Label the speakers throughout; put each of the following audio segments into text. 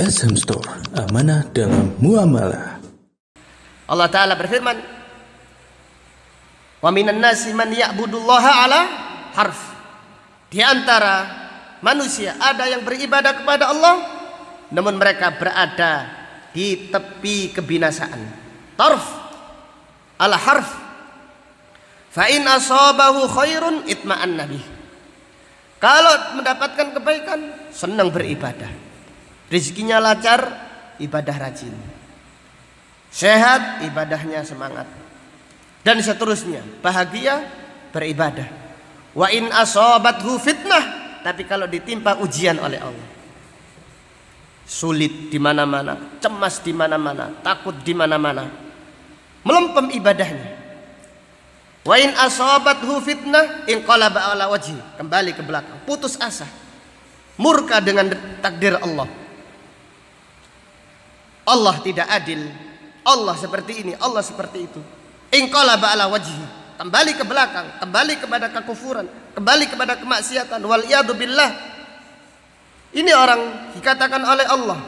Speaker 1: SM Store, amanah dalam muamalah. Allah Ta'ala berfirman, Wa minan nasi man ya'budullaha ala harf. Di antara manusia ada yang beribadah kepada Allah, namun mereka berada di tepi kebinasaan. Tarf, ala harf. Fa'in asabahu khairun itma'an nabi. Kalau mendapatkan kebaikan, senang beribadah. Rezekinya lancar, ibadah rajin. Sehat, ibadahnya semangat. Dan seterusnya, bahagia beribadah. Wa in asobathu fitnah, tapi kalau ditimpa ujian oleh Allah. Sulit di mana-mana, cemas di mana-mana, takut di mana-mana. Melempem ibadahnya. Wa in asobathu fitnah inqalaba ala wajhi, kembali ke belakang, putus asa. Murka dengan takdir Allah Allah tidak adil Allah seperti ini Allah seperti itu ingkola ba'ala wajhi kembali ke belakang kembali kepada kekufuran kembali kepada kemaksiatan wal billah ini orang dikatakan oleh Allah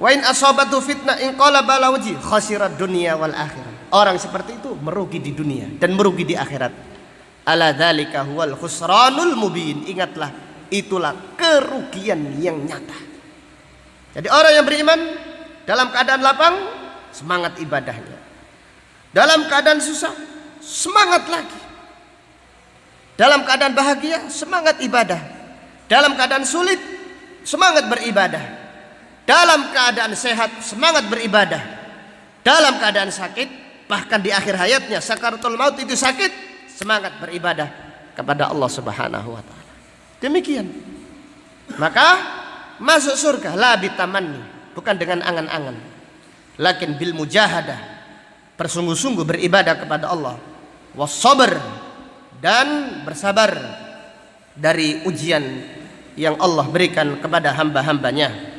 Speaker 1: wa in asabatu fitnah ingkola ba'ala wajhi khasirat dunia wal akhirat orang seperti itu merugi di dunia dan merugi di akhirat ala dzalika huwal khusranul mubin ingatlah itulah kerugian yang nyata jadi orang yang beriman dalam keadaan lapang semangat ibadahnya. Dalam keadaan susah semangat lagi. Dalam keadaan bahagia semangat ibadah. Dalam keadaan sulit semangat beribadah. Dalam keadaan sehat semangat beribadah. Dalam keadaan sakit bahkan di akhir hayatnya sakaratul maut itu sakit semangat beribadah kepada Allah Subhanahu wa taala. Demikian. Maka masuk surga la bitamanni, bukan dengan angan-angan. Lakin bil mujahadah, bersungguh-sungguh beribadah kepada Allah. wasober dan bersabar dari ujian yang Allah berikan kepada hamba-hambanya.